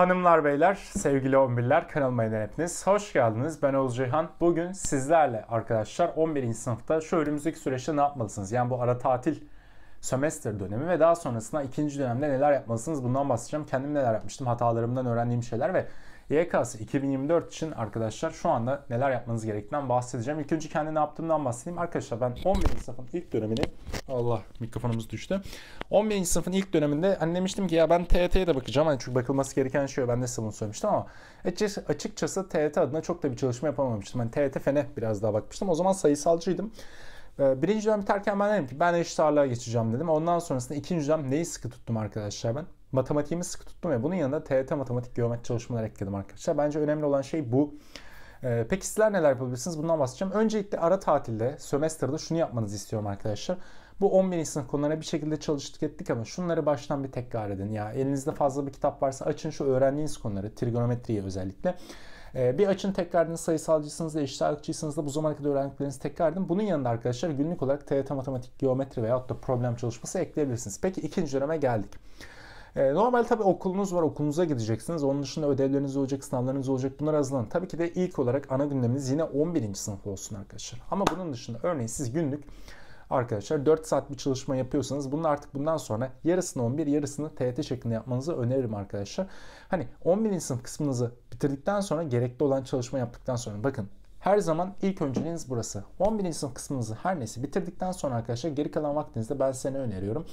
Hanımlar beyler, sevgili 11'ler kanalıma yeniden hepiniz hoş geldiniz. Ben Oğuz Ceyhan. Bugün sizlerle arkadaşlar 11. sınıfta şu önümüzdeki süreçte ne yapmalısınız? Yani bu ara tatil sömestr dönemi ve daha sonrasında ikinci dönemde neler yapmalısınız bundan bahsedeceğim. Kendim neler yapmıştım, hatalarımdan öğrendiğim şeyler ve YKS 2024 için arkadaşlar şu anda neler yapmanız gerektiğinden bahsedeceğim. İlk önce kendi ne yaptığımdan bahsedeyim. Arkadaşlar ben 11. sınıfın ilk dönemini Allah mikrofonumuz düştü. 11. sınıfın ilk döneminde hani demiştim ki ya ben TET'ye de bakacağım. Hani çünkü bakılması gereken şey ben de size bunu söylemiştim ama açıkçası TET adına çok da bir çalışma yapamamıştım. Hani TET fene biraz daha bakmıştım. O zaman sayısalcıydım. Ee, birinci dönem biterken ben dedim ki ben eşit ağırlığa geçeceğim dedim. Ondan sonrasında ikinci dönem neyi sıkı tuttum arkadaşlar ben? matematiğimi sıkı tuttum ve bunun yanında TET matematik geometri çalışmaları ekledim arkadaşlar. Bence önemli olan şey bu. Ee, peki sizler neler yapabilirsiniz? Bundan bahsedeceğim. Öncelikle ara tatilde, sömestrda şunu yapmanızı istiyorum arkadaşlar. Bu 11. sınıf konularına bir şekilde çalıştık ettik ama şunları baştan bir tekrar edin. Ya elinizde fazla bir kitap varsa açın şu öğrendiğiniz konuları, trigonometriye özellikle. Ee, bir açın tekrar edin sayısalcısınız da eşit ağırlıkçısınız da bu zamana kadar öğrendiklerinizi tekrar edin. Bunun yanında arkadaşlar günlük olarak TYT matematik, geometri veyahut da problem çalışması ekleyebilirsiniz. Peki ikinci döneme geldik. E, normal tabii okulunuz var, okulunuza gideceksiniz. Onun dışında ödevleriniz olacak, sınavlarınız olacak. Bunlar azından. Tabii ki de ilk olarak ana gündeminiz yine 11. sınıf olsun arkadaşlar. Ama bunun dışında örneğin siz günlük arkadaşlar 4 saat bir çalışma yapıyorsanız bunu artık bundan sonra yarısını 11 yarısını TYT şeklinde yapmanızı öneririm arkadaşlar. Hani 11. sınıf kısmınızı bitirdikten sonra gerekli olan çalışma yaptıktan sonra bakın her zaman ilk önceliğiniz burası. 11. sınıf kısmınızı her neyse bitirdikten sonra arkadaşlar geri kalan vaktinizde ben size ne öneriyorum?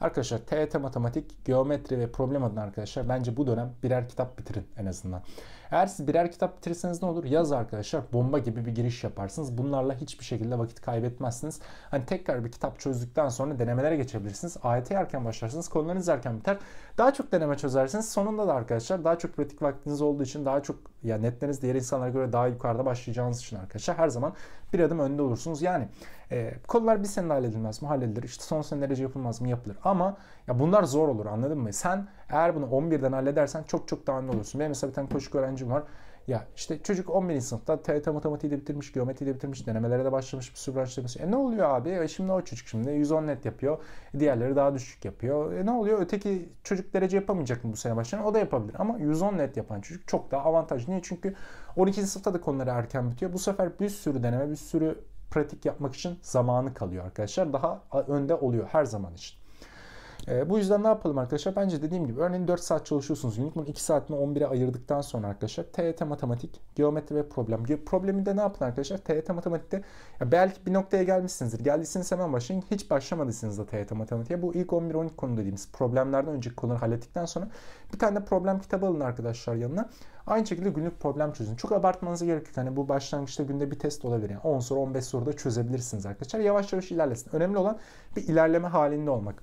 Arkadaşlar TET e matematik, geometri ve problem adına arkadaşlar bence bu dönem birer kitap bitirin en azından. Eğer siz birer kitap bitirirseniz ne olur? Yaz arkadaşlar bomba gibi bir giriş yaparsınız. Bunlarla hiçbir şekilde vakit kaybetmezsiniz. Hani tekrar bir kitap çözdükten sonra denemelere geçebilirsiniz. AYT erken başlarsınız. Konularınız erken biter. Daha çok deneme çözersiniz. Sonunda da arkadaşlar daha çok pratik vaktiniz olduğu için daha çok ya netleriniz diğer insanlara göre daha yukarıda başlayacağınız için arkadaşlar her zaman bir adım önde olursunuz. Yani e, konular bir senede halledilmez mi? Halledilir. İşte son sene derece yapılmaz mı? Yapılır. Ama ya bunlar zor olur anladın mı? Sen eğer bunu 11'den halledersen çok çok daha ünlü olursun. Benim mesela bir tane koşuk öğrencim var. Ya işte çocuk 11. sınıfta TYT matematiği de bitirmiş, geometriyi de bitirmiş, denemelere de başlamış, bir sürü branşta E ne oluyor abi? E şimdi o çocuk şimdi 110 net yapıyor. E diğerleri daha düşük yapıyor. E ne oluyor? Öteki çocuk derece yapamayacak mı bu sene başlayan? O da yapabilir. Ama 110 net yapan çocuk çok daha avantajlı. Niye? Çünkü 12. sınıfta da konuları erken bitiyor. Bu sefer bir sürü deneme, bir sürü pratik yapmak için zamanı kalıyor arkadaşlar. Daha önde oluyor her zaman için. E, bu yüzden ne yapalım arkadaşlar? Bence dediğim gibi örneğin 4 saat çalışıyorsunuz. Günlük bunun 2 saatini 11'e ayırdıktan sonra arkadaşlar TYT matematik, geometri ve problem. Ge problemi de ne yapın arkadaşlar? TYT matematikte ya belki bir noktaya gelmişsinizdir. Geldiyseniz hemen başlayın. Hiç başlamadıysanız da TYT matematiğe. Bu ilk 11-12 konu dediğimiz problemlerden önceki konuları hallettikten sonra bir tane de problem kitabı alın arkadaşlar yanına. Aynı şekilde günlük problem çözün. Çok abartmanıza gerek yok. Hani bu başlangıçta günde bir test olabilir. Yani 10 soru 15 soruda çözebilirsiniz arkadaşlar. Yavaş yavaş ilerlesin. Önemli olan bir ilerleme halinde olmak.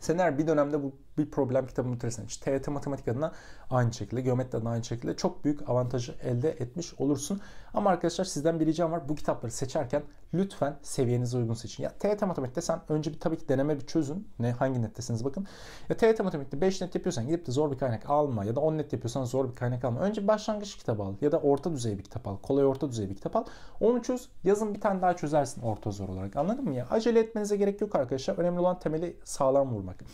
Sen eğer bir dönemde bu bir problem kitabını bitirirsen, işte TYT matematik adına aynı şekilde, geometri adına aynı şekilde çok büyük avantajı elde etmiş olursun. Ama arkadaşlar sizden bir ricam var. Bu kitapları seçerken lütfen seviyenize uygun seçin. Ya TYT matematikte sen önce bir tabii ki deneme bir çözün. Ne hangi nettesiniz bakın. Ya TYT matematikte 5 net yapıyorsan gidip de zor bir kaynak alma ya da 10 net yapıyorsan zor bir kaynak alma. Önce başlangıç kitabı al ya da orta düzey bir kitap al. Kolay orta düzey bir kitap al. Onu çöz. Yazın bir tane daha çözersin orta zor olarak. Anladın mı ya? Acele etmenize gerek yok arkadaşlar. Önemli olan temeli sağlam vurmak.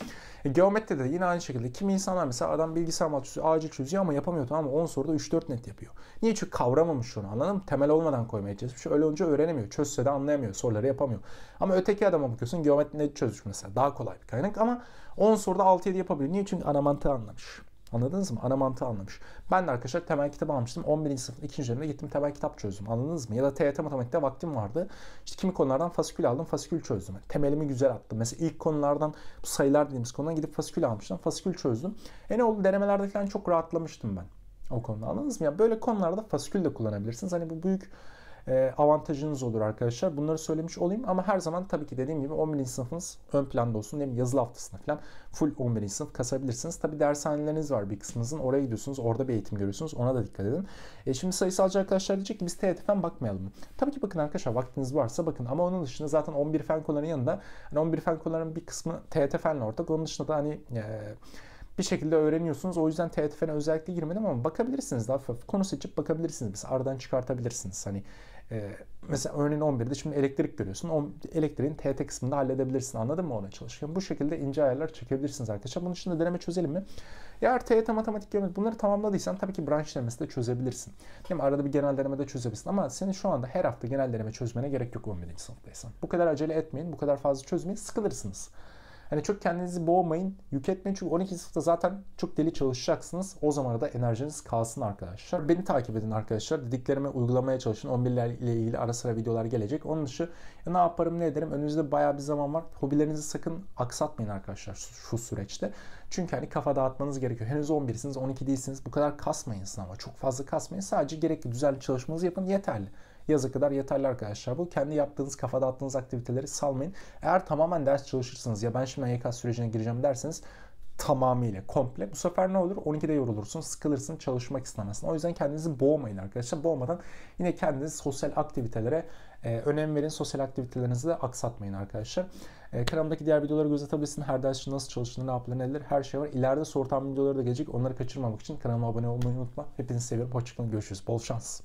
E, geometride de yine aynı şekilde. Kimi insanlar mesela adam bilgisayar matematikçisi acil çözüyor ama yapamıyor tamam mı? 10 soruda 3-4 net yapıyor. Niye? Çünkü kavramamış onu anladın mı? Temel olmadan koymaya çalışmış. Öyle olunca öğrenemiyor. Çözse de anlayamıyor. Soruları yapamıyor. Ama öteki adama bakıyorsun geometri net çözmüş mesela. Daha kolay bir kaynak ama 10 soruda 6-7 yapabilir Niye? Çünkü ana mantığı anlamış. Anladınız mı? Ana mantığı anlamış. Ben de arkadaşlar temel kitap almıştım. 11. sınıfın 2. döneminde gittim temel kitap çözdüm. Anladınız mı? Ya da TYT matematikte vaktim vardı. İşte kimi konulardan fasikül aldım, fasikül çözdüm. Yani temelimi güzel attım. Mesela ilk konulardan sayılar dediğimiz konudan gidip fasikül almıştım. Fasikül çözdüm. E ne oldu? Denemelerde falan çok rahatlamıştım ben. O konuda anladınız mı? Ya yani böyle konularda fasikül de kullanabilirsiniz. Hani bu büyük ee, avantajınız olur arkadaşlar. Bunları söylemiş olayım ama her zaman tabii ki dediğim gibi 11. sınıfınız ön planda olsun. Ne yazılı haftasında falan full 11. sınıf kasabilirsiniz. Tabii dershaneleriniz var bir kısmınızın. Oraya gidiyorsunuz. Orada bir eğitim görüyorsunuz. Ona da dikkat edin. E, şimdi sayısalcı arkadaşlar diyecek ki biz TYT'den bakmayalım. Tabii ki bakın arkadaşlar vaktiniz varsa bakın ama onun dışında zaten 11 fen konularının yanında hani 11 fen konularının bir kısmı TYT fenle ortak. Onun dışında da hani e, bir şekilde öğreniyorsunuz. O yüzden TETF'ne özellikle girmedim ama bakabilirsiniz. Daha konu seçip bakabilirsiniz. biz aradan çıkartabilirsiniz. Hani ee, mesela örneğin 11'de şimdi elektrik görüyorsun. O elektriğin TT kısmında halledebilirsin. Anladın mı ona çalışırken? Bu şekilde ince ayarlar çekebilirsiniz arkadaşlar. Bunun için de deneme çözelim mi? Eğer TYT matematik geometri bunları tamamladıysan tabii ki branş denemesi de çözebilirsin. Değil mi? Arada bir genel deneme de çözebilirsin. Ama senin şu anda her hafta genel deneme çözmene gerek yok 11. sınıftaysan. Bu kadar acele etmeyin. Bu kadar fazla çözmeyin. Sıkılırsınız. Hani çok kendinizi boğmayın. Yük etmeyin çünkü 12. sınıfta zaten çok deli çalışacaksınız. O zaman da enerjiniz kalsın arkadaşlar. Beni takip edin arkadaşlar. Dediklerimi uygulamaya çalışın. 11'ler ile ilgili ara sıra videolar gelecek. Onun dışı ya ne yaparım ne ederim. Önünüzde baya bir zaman var. Hobilerinizi sakın aksatmayın arkadaşlar şu süreçte. Çünkü hani kafa dağıtmanız gerekiyor. Henüz 11'siniz 12 değilsiniz. Bu kadar kasmayın sınava. Çok fazla kasmayın. Sadece gerekli düzenli çalışmanızı yapın yeterli. Yaza kadar yeterli arkadaşlar. Bu kendi yaptığınız kafada attığınız aktiviteleri salmayın. Eğer tamamen ders çalışırsınız ya ben şimdi YK sürecine gireceğim derseniz tamamıyla komple. Bu sefer ne olur? 12'de yorulursun, sıkılırsın, çalışmak istemezsin. O yüzden kendinizi boğmayın arkadaşlar. Boğmadan yine kendinizi sosyal aktivitelere e, önem verin. Sosyal aktivitelerinizi de aksatmayın arkadaşlar. E, kanalımdaki diğer videoları göz atabilirsin. Her ders nasıl çalıştığını, ne yapılır, nedir her şey var. İleride soru videoları da gelecek. Onları kaçırmamak için kanalıma abone olmayı unutma. Hepinizi seviyorum. Hoşçakalın. Görüşürüz. Bol şans.